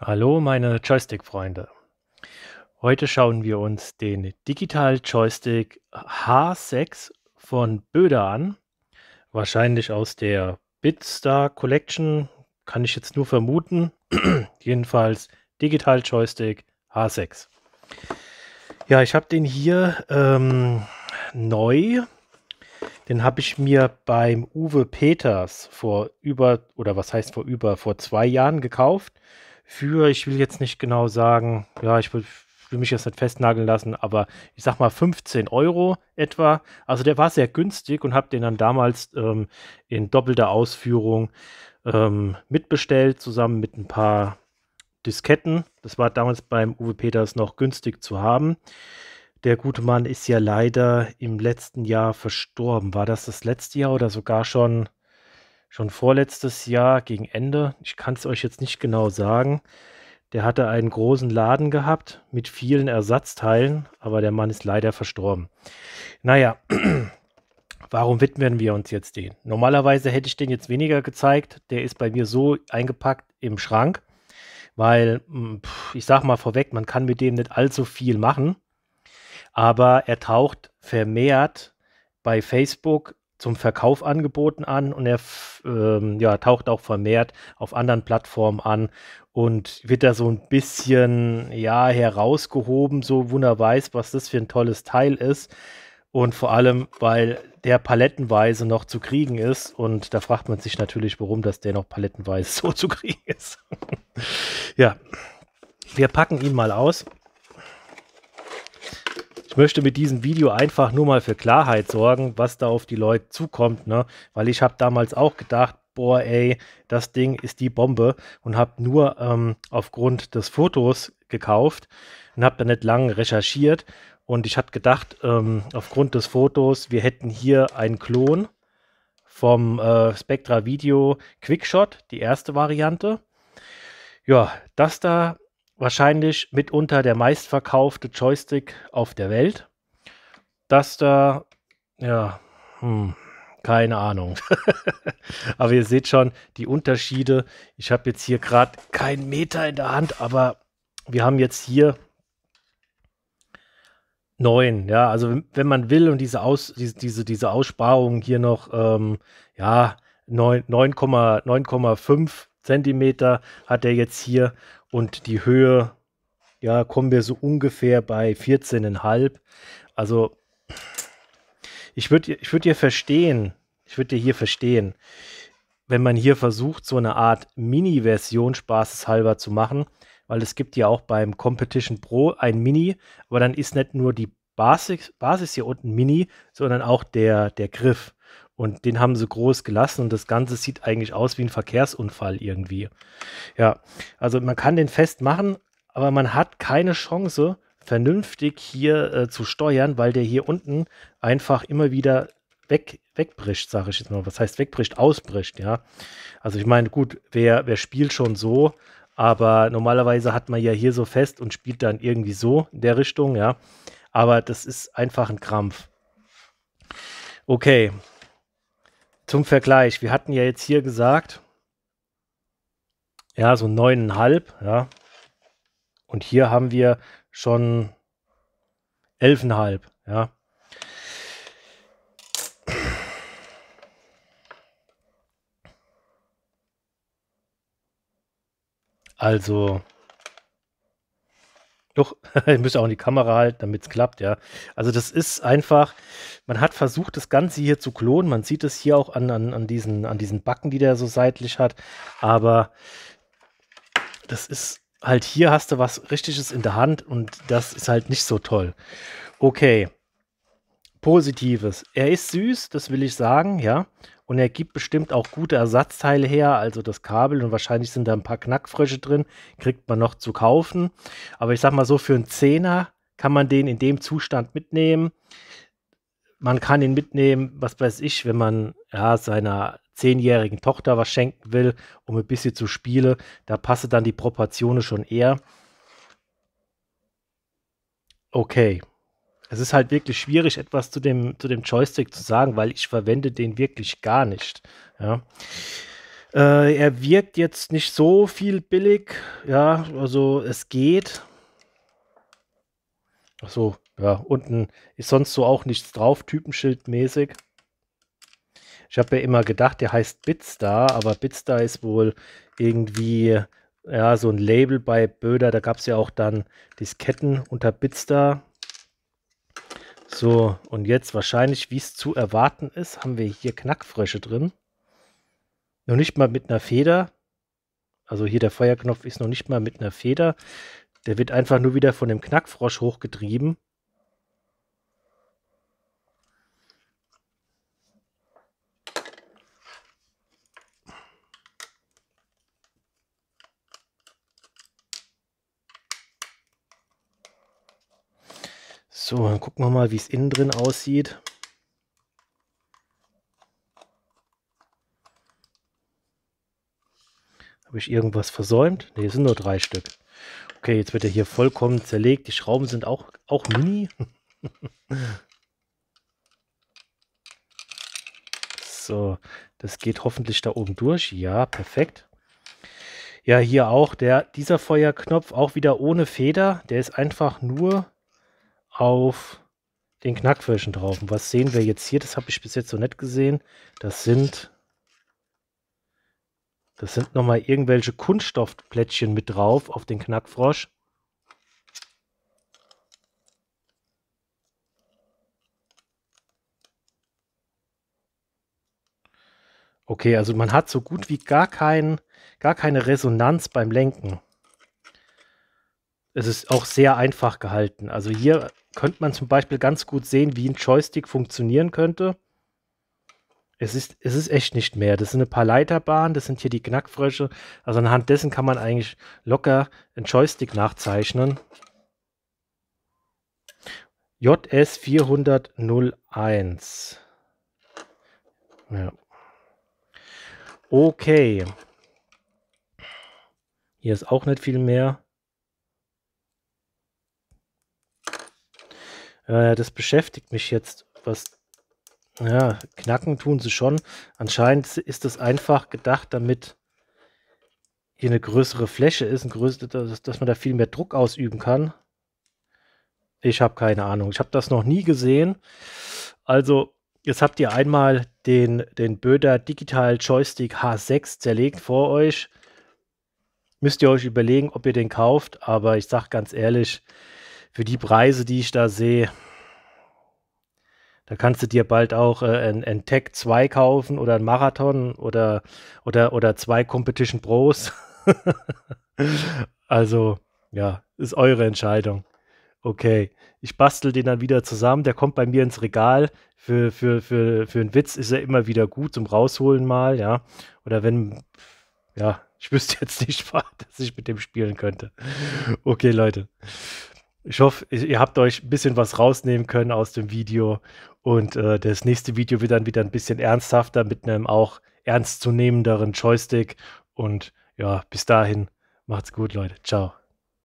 Hallo meine Joystick-Freunde. Heute schauen wir uns den Digital Joystick H6 von Böder an. Wahrscheinlich aus der Bitstar Collection, kann ich jetzt nur vermuten. Jedenfalls Digital Joystick H6. Ja, ich habe den hier ähm, neu. Den habe ich mir beim Uwe Peters vor über, oder was heißt vor über, vor zwei Jahren gekauft für, ich will jetzt nicht genau sagen, ja, ich will, will mich jetzt nicht festnageln lassen, aber ich sag mal 15 Euro etwa. Also der war sehr günstig und habe den dann damals ähm, in doppelter Ausführung ähm, mitbestellt, zusammen mit ein paar Disketten. Das war damals beim Uwe Peters noch günstig zu haben. Der gute Mann ist ja leider im letzten Jahr verstorben. War das das letzte Jahr oder sogar schon schon vorletztes Jahr gegen Ende, ich kann es euch jetzt nicht genau sagen, der hatte einen großen Laden gehabt mit vielen Ersatzteilen, aber der Mann ist leider verstorben. Naja, warum widmen wir uns jetzt den? Normalerweise hätte ich den jetzt weniger gezeigt. Der ist bei mir so eingepackt im Schrank, weil hm, ich sag mal vorweg, man kann mit dem nicht allzu viel machen. Aber er taucht vermehrt bei Facebook zum Verkauf angeboten an und er ähm, ja, taucht auch vermehrt auf anderen Plattformen an und wird da so ein bisschen ja herausgehoben, so wunderbar weiß, was das für ein tolles Teil ist und vor allem, weil der palettenweise noch zu kriegen ist und da fragt man sich natürlich, warum das der noch palettenweise so zu kriegen ist. ja, wir packen ihn mal aus möchte mit diesem Video einfach nur mal für Klarheit sorgen, was da auf die Leute zukommt, ne? Weil ich habe damals auch gedacht, boah, ey, das Ding ist die Bombe und habe nur ähm, aufgrund des Fotos gekauft und habe da nicht lange recherchiert und ich habe gedacht, ähm, aufgrund des Fotos, wir hätten hier einen Klon vom äh, Spectra Video Quickshot, die erste Variante. Ja, das da wahrscheinlich mitunter der meistverkaufte Joystick auf der Welt, dass da, ja, hm, keine Ahnung. aber ihr seht schon die Unterschiede. Ich habe jetzt hier gerade keinen Meter in der Hand, aber wir haben jetzt hier neun. Ja, also wenn man will und diese, Aus, diese, diese, diese Aussparung hier noch, ähm, ja, 9,5 Zentimeter hat er jetzt hier und die Höhe, ja, kommen wir so ungefähr bei 14,5. Also ich würde ich würd hier verstehen, ich würde hier verstehen, wenn man hier versucht, so eine Art Mini-Version spaßeshalber zu machen, weil es gibt ja auch beim Competition Pro ein Mini, aber dann ist nicht nur die Basis, Basis hier unten Mini, sondern auch der, der Griff. Und den haben sie groß gelassen und das Ganze sieht eigentlich aus wie ein Verkehrsunfall irgendwie. Ja, also man kann den festmachen, aber man hat keine Chance, vernünftig hier äh, zu steuern, weil der hier unten einfach immer wieder weg, wegbricht, sage ich jetzt mal. Was heißt wegbricht? Ausbricht, ja. Also ich meine, gut, wer, wer spielt schon so, aber normalerweise hat man ja hier so fest und spielt dann irgendwie so in der Richtung, ja. Aber das ist einfach ein Krampf. Okay, zum Vergleich, wir hatten ja jetzt hier gesagt, ja, so neuneinhalb, ja. Und hier haben wir schon 11,5, ja. Also doch, ihr müsst auch in die Kamera halten, damit es klappt, ja. Also das ist einfach, man hat versucht, das Ganze hier zu klonen. Man sieht es hier auch an, an, an, diesen, an diesen Backen, die der so seitlich hat. Aber das ist halt, hier hast du was Richtiges in der Hand und das ist halt nicht so toll. Okay. Positives. Er ist süß, das will ich sagen, ja. Und er gibt bestimmt auch gute Ersatzteile her, also das Kabel und wahrscheinlich sind da ein paar Knackfrösche drin, kriegt man noch zu kaufen. Aber ich sag mal so, für einen Zehner kann man den in dem Zustand mitnehmen. Man kann ihn mitnehmen, was weiß ich, wenn man ja, seiner zehnjährigen Tochter was schenken will, um ein bisschen zu spielen, da passen dann die Proportionen schon eher. Okay. Es ist halt wirklich schwierig, etwas zu dem, zu dem Joystick zu sagen, weil ich verwende den wirklich gar nicht. Ja. Äh, er wirkt jetzt nicht so viel billig. Ja, also es geht. Ach so, ja, unten ist sonst so auch nichts drauf, typenschildmäßig. Ich habe ja immer gedacht, der heißt Bitstar, aber Bitstar ist wohl irgendwie ja, so ein Label bei Böder. Da gab es ja auch dann Disketten unter Bitstar. So, und jetzt wahrscheinlich, wie es zu erwarten ist, haben wir hier Knackfrösche drin. Noch nicht mal mit einer Feder. Also hier der Feuerknopf ist noch nicht mal mit einer Feder. Der wird einfach nur wieder von dem Knackfrosch hochgetrieben. So, dann gucken wir mal, wie es innen drin aussieht. Habe ich irgendwas versäumt? Ne, es sind nur drei Stück. Okay, jetzt wird er hier vollkommen zerlegt. Die Schrauben sind auch, auch mini. so, das geht hoffentlich da oben durch. Ja, perfekt. Ja, hier auch der, dieser Feuerknopf, auch wieder ohne Feder. Der ist einfach nur auf den Knackfischen drauf. Und was sehen wir jetzt hier? Das habe ich bis jetzt so nicht gesehen. Das sind das sind nochmal irgendwelche Kunststoffplättchen mit drauf auf den Knackfrosch. Okay, also man hat so gut wie gar, kein, gar keine Resonanz beim Lenken es ist auch sehr einfach gehalten. Also hier könnte man zum Beispiel ganz gut sehen, wie ein Joystick funktionieren könnte. Es ist, es ist echt nicht mehr. Das sind ein paar Leiterbahnen, das sind hier die Knackfrösche. Also anhand dessen kann man eigentlich locker einen Joystick nachzeichnen. JS401. Ja. Okay. Hier ist auch nicht viel mehr. Äh, das beschäftigt mich jetzt, was ja, knacken tun sie schon. Anscheinend ist das einfach gedacht, damit hier eine größere Fläche ist, ein größer, dass, dass man da viel mehr Druck ausüben kann. Ich habe keine Ahnung. Ich habe das noch nie gesehen. Also, jetzt habt ihr einmal den, den Böder Digital Joystick H6 zerlegt vor euch. Müsst ihr euch überlegen, ob ihr den kauft. Aber ich sage ganz ehrlich, für die Preise, die ich da sehe, da kannst du dir bald auch äh, ein, ein Tech 2 kaufen oder ein Marathon oder, oder, oder zwei Competition Pros. also, ja, ist eure Entscheidung. Okay, ich bastel den dann wieder zusammen. Der kommt bei mir ins Regal. Für, für, für, für einen Witz ist er immer wieder gut zum Rausholen mal, ja. Oder wenn, ja, ich wüsste jetzt nicht, dass ich mit dem spielen könnte. Okay, Leute. Ich hoffe, ihr habt euch ein bisschen was rausnehmen können aus dem Video. Und äh, das nächste Video wird dann wieder ein bisschen ernsthafter mit einem auch ernstzunehmenderen Joystick. Und ja, bis dahin, macht's gut, Leute. Ciao.